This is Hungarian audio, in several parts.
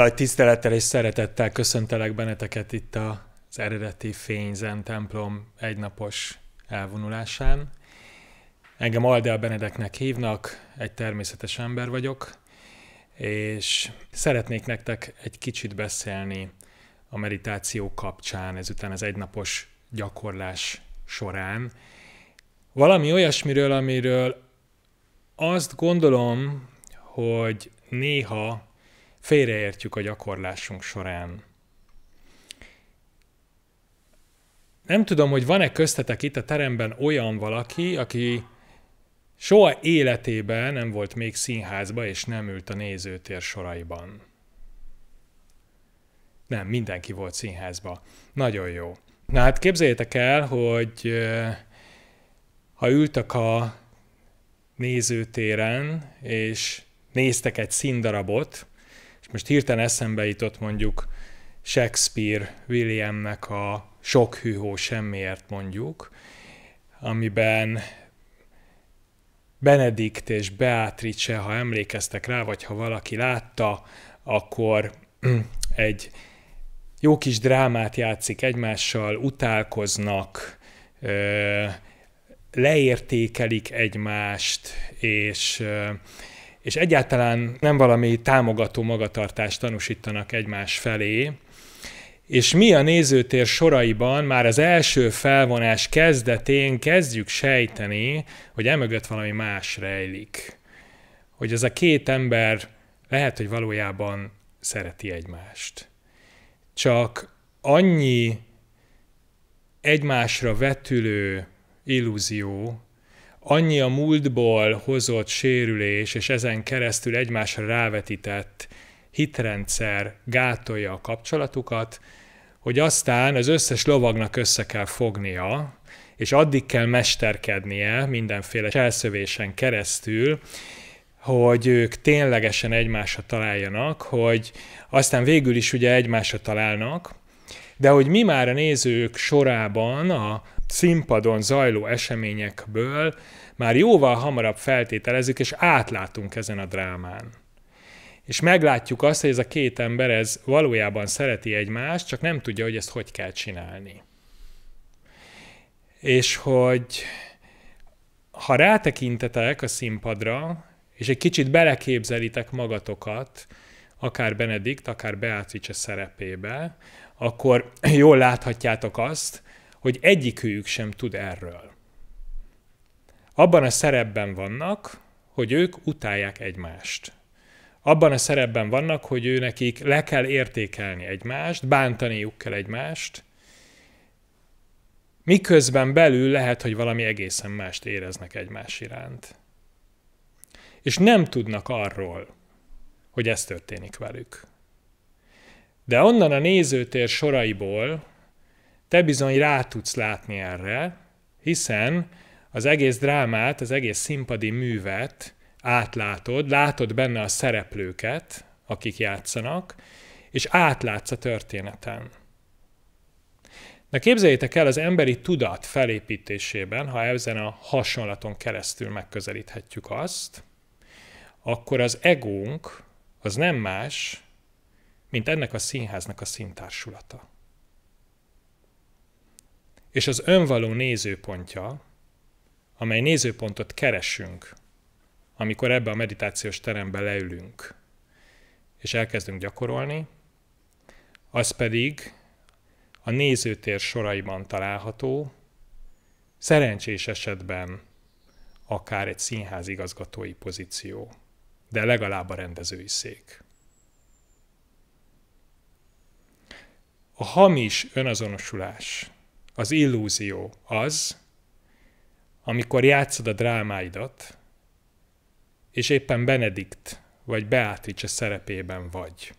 Nagy tisztelettel és szeretettel köszöntelek benneteket itt az eredeti Fényzen templom egynapos elvonulásán. Engem Aldea Benedeknek hívnak, egy természetes ember vagyok, és szeretnék nektek egy kicsit beszélni a meditáció kapcsán, ezután az egynapos gyakorlás során. Valami olyasmiről, amiről azt gondolom, hogy néha félreértjük a gyakorlásunk során. Nem tudom, hogy van-e köztetek itt a teremben olyan valaki, aki soha életében nem volt még színházba, és nem ült a nézőtér soraiban. Nem, mindenki volt színházba. Nagyon jó. Na hát képzeljétek el, hogy ha ültök a nézőtéren, és néztek egy színdarabot, most hirtelen eszembe jutott mondjuk Shakespeare Williamnek a sok hűhó semmiért mondjuk, amiben Benedikt és Beatrice, ha emlékeztek rá, vagy ha valaki látta, akkor egy jó kis drámát játszik egymással, utálkoznak, leértékelik egymást, és és egyáltalán nem valami támogató magatartást tanúsítanak egymás felé, és mi a nézőtér soraiban már az első felvonás kezdetén kezdjük sejteni, hogy emögött valami más rejlik. Hogy ez a két ember lehet, hogy valójában szereti egymást. Csak annyi egymásra vetülő illúzió annyi a múltból hozott sérülés, és ezen keresztül egymásra rávetített hitrendszer gátolja a kapcsolatukat, hogy aztán az összes lovagnak össze kell fognia, és addig kell mesterkednie mindenféle elszövésen keresztül, hogy ők ténylegesen egymásra találjanak, hogy aztán végül is ugye egymásra találnak, de hogy mi már a nézők sorában a, színpadon zajló eseményekből már jóval hamarabb feltételezzük, és átlátunk ezen a drámán. És meglátjuk azt, hogy ez a két ember ez valójában szereti egymást, csak nem tudja, hogy ezt hogy kell csinálni. És hogy ha rátekintetek a színpadra, és egy kicsit beleképzelitek magatokat, akár Benedikt, akár Beatrice szerepébe, akkor jól láthatjátok azt, hogy egyikőjük sem tud erről. Abban a szerepben vannak, hogy ők utálják egymást. Abban a szerepben vannak, hogy ő nekik le kell értékelni egymást, bántaniuk kell egymást, miközben belül lehet, hogy valami egészen mást éreznek egymás iránt. És nem tudnak arról, hogy ez történik velük. De onnan a nézőtér soraiból, te bizony rá tudsz látni erre, hiszen az egész drámát, az egész színpadi művet átlátod, látod benne a szereplőket, akik játszanak, és átlátsz a történeten. Na képzeljétek el az emberi tudat felépítésében, ha ezen a hasonlaton keresztül megközelíthetjük azt, akkor az egónk az nem más, mint ennek a színháznak a szintársulata és az önvaló nézőpontja, amely nézőpontot keresünk, amikor ebbe a meditációs terembe leülünk, és elkezdünk gyakorolni, az pedig a nézőtér soraiban található, szerencsés esetben akár egy színház igazgatói pozíció, de legalább a rendezői szék. A hamis önazonosulás az illúzió az, amikor játszod a drámáidat, és éppen Benedikt vagy Beatrice szerepében vagy,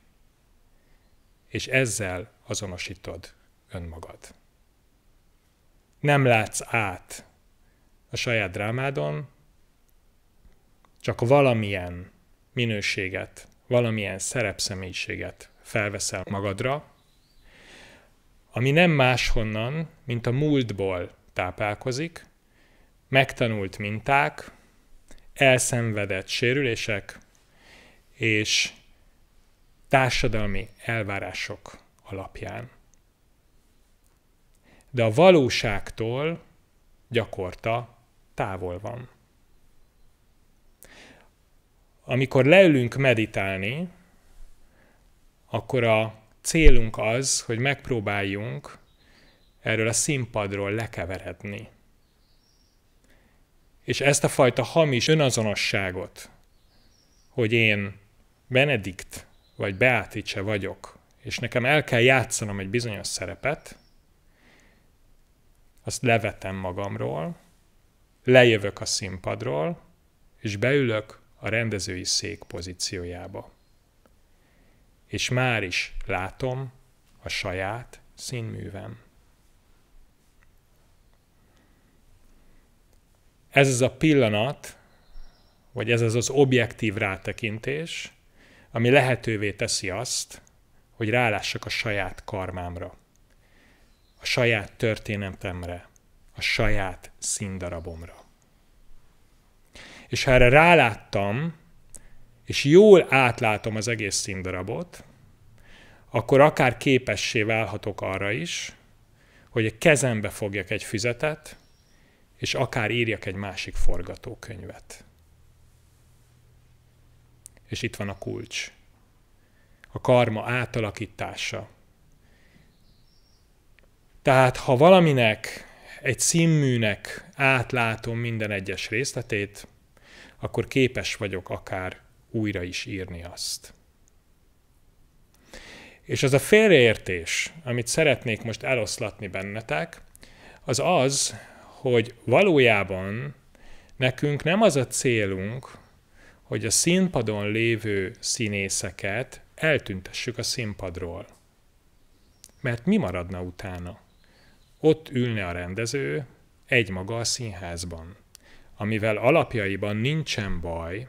és ezzel azonosítod önmagad. Nem látsz át a saját drámádon, csak valamilyen minőséget, valamilyen szerepszemélyiséget felveszel magadra, ami nem máshonnan, mint a múltból táplálkozik, megtanult minták, elszenvedett sérülések és társadalmi elvárások alapján. De a valóságtól gyakorta távol van. Amikor leülünk meditálni, akkor a célunk az, hogy megpróbáljunk erről a színpadról lekeveredni. És ezt a fajta hamis önazonosságot, hogy én Benedikt vagy Beatrice vagyok, és nekem el kell játszanom egy bizonyos szerepet, azt levetem magamról, lejövök a színpadról, és beülök a rendezői szék pozíciójába és már is látom a saját színművem. Ez az a pillanat, vagy ez az az objektív rátekintés, ami lehetővé teszi azt, hogy rálássak a saját karmámra, a saját történetemre, a saját színdarabomra. És ha erre ráláttam, és jól átlátom az egész színdarabot, akkor akár képessé válhatok arra is, hogy a kezembe fogjak egy füzetet, és akár írjak egy másik forgatókönyvet. És itt van a kulcs. A karma átalakítása. Tehát, ha valaminek, egy színműnek átlátom minden egyes részletét, akkor képes vagyok akár újra is írni azt. És az a félreértés, amit szeretnék most eloszlatni bennetek, az az, hogy valójában nekünk nem az a célunk, hogy a színpadon lévő színészeket eltüntessük a színpadról. Mert mi maradna utána? Ott ülne a rendező egymaga a színházban, amivel alapjaiban nincsen baj,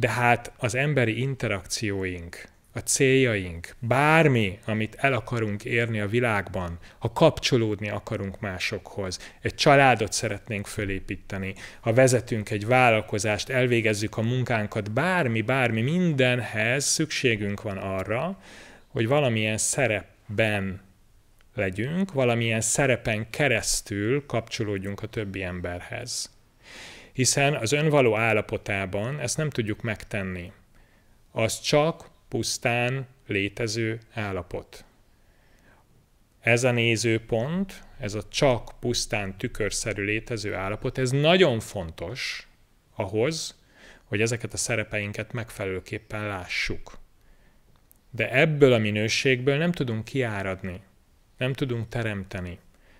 de hát az emberi interakcióink, a céljaink, bármi, amit el akarunk érni a világban, ha kapcsolódni akarunk másokhoz, egy családot szeretnénk fölépíteni, ha vezetünk egy vállalkozást, elvégezzük a munkánkat, bármi, bármi, mindenhez szükségünk van arra, hogy valamilyen szerepben legyünk, valamilyen szerepen keresztül kapcsolódjunk a többi emberhez hiszen az önvaló állapotában ezt nem tudjuk megtenni. Az csak pusztán létező állapot. Ez a nézőpont, ez a csak pusztán tükörszerű létező állapot, ez nagyon fontos ahhoz, hogy ezeket a szerepeinket megfelelőképpen lássuk. De ebből a minőségből nem tudunk kiáradni, nem tudunk teremteni,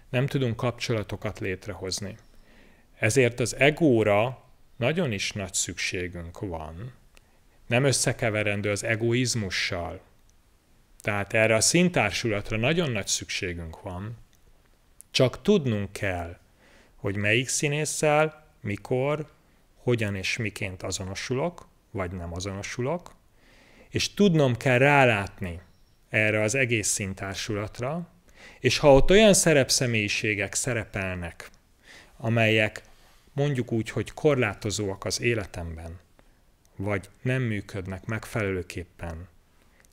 nem tudunk kapcsolatokat létrehozni. Ezért az egóra nagyon is nagy szükségünk van. Nem összekeverendő az egoizmussal. Tehát erre a szintársulatra nagyon nagy szükségünk van. Csak tudnunk kell, hogy melyik színésszel, mikor, hogyan és miként azonosulok, vagy nem azonosulok, és tudnom kell rálátni erre az egész szintársulatra, és ha ott olyan szerepszemélyiségek szerepelnek, amelyek mondjuk úgy, hogy korlátozóak az életemben, vagy nem működnek megfelelőképpen,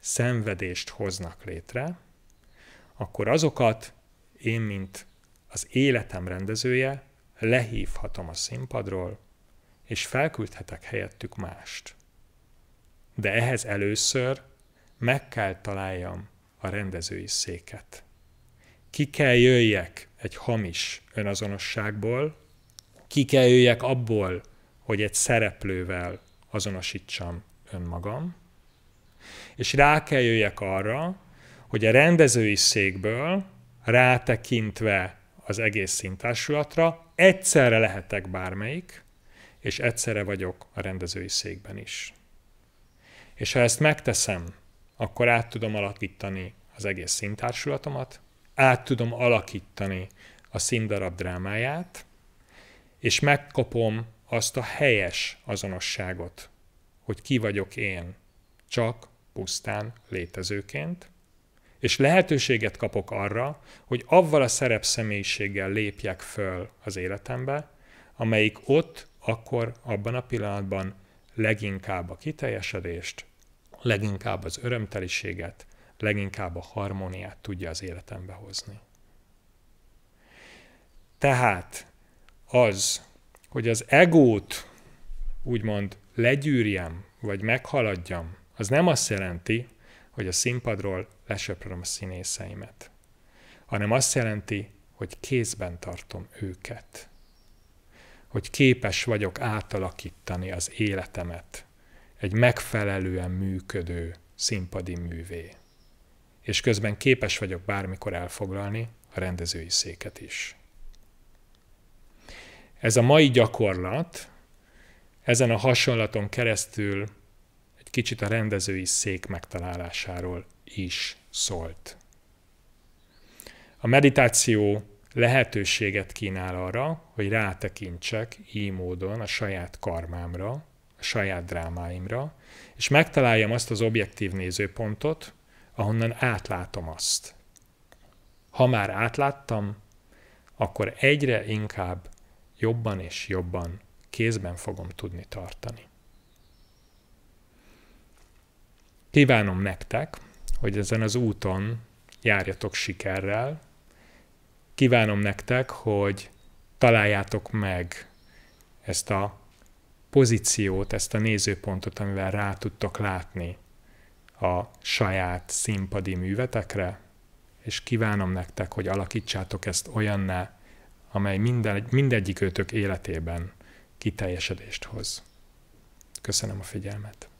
szenvedést hoznak létre, akkor azokat én, mint az életem rendezője, lehívhatom a színpadról, és felküldhetek helyettük mást. De ehhez először meg kell találjam a rendezői széket. Ki kell jöjjek egy hamis önazonosságból, ki kell jöjjek abból, hogy egy szereplővel azonosítsam önmagam, és rá kell jöjjek arra, hogy a rendezői székből rátekintve az egész szintársulatra egyszerre lehetek bármelyik, és egyszerre vagyok a rendezői székben is. És ha ezt megteszem, akkor át tudom alakítani az egész szintársulatomat, át tudom alakítani a színdarab drámáját, és megkapom azt a helyes azonosságot, hogy ki vagyok én, csak pusztán létezőként, és lehetőséget kapok arra, hogy avval a szerepszemélyiséggel lépjek föl az életembe, amelyik ott, akkor, abban a pillanatban leginkább a kiteljesedést, leginkább az örömteliséget, leginkább a harmóniát tudja az életembe hozni. Tehát az, hogy az egót úgymond legyűrjem, vagy meghaladjam, az nem azt jelenti, hogy a színpadról lesöpröm a színészeimet, hanem azt jelenti, hogy kézben tartom őket, hogy képes vagyok átalakítani az életemet egy megfelelően működő színpadi művé, és közben képes vagyok bármikor elfoglalni a rendezői széket is. Ez a mai gyakorlat ezen a hasonlaton keresztül egy kicsit a rendezői szék megtalálásáról is szólt. A meditáció lehetőséget kínál arra, hogy rátekintsek így módon a saját karmámra, a saját drámáimra, és megtaláljam azt az objektív nézőpontot, ahonnan átlátom azt. Ha már átláttam, akkor egyre inkább jobban és jobban kézben fogom tudni tartani. Kívánom nektek, hogy ezen az úton járjatok sikerrel. Kívánom nektek, hogy találjátok meg ezt a pozíciót, ezt a nézőpontot, amivel rá tudtok látni a saját színpadi művetekre, és kívánom nektek, hogy alakítsátok ezt olyanná, amely minden, mindegyik őtök életében kiteljesedést hoz. Köszönöm a figyelmet!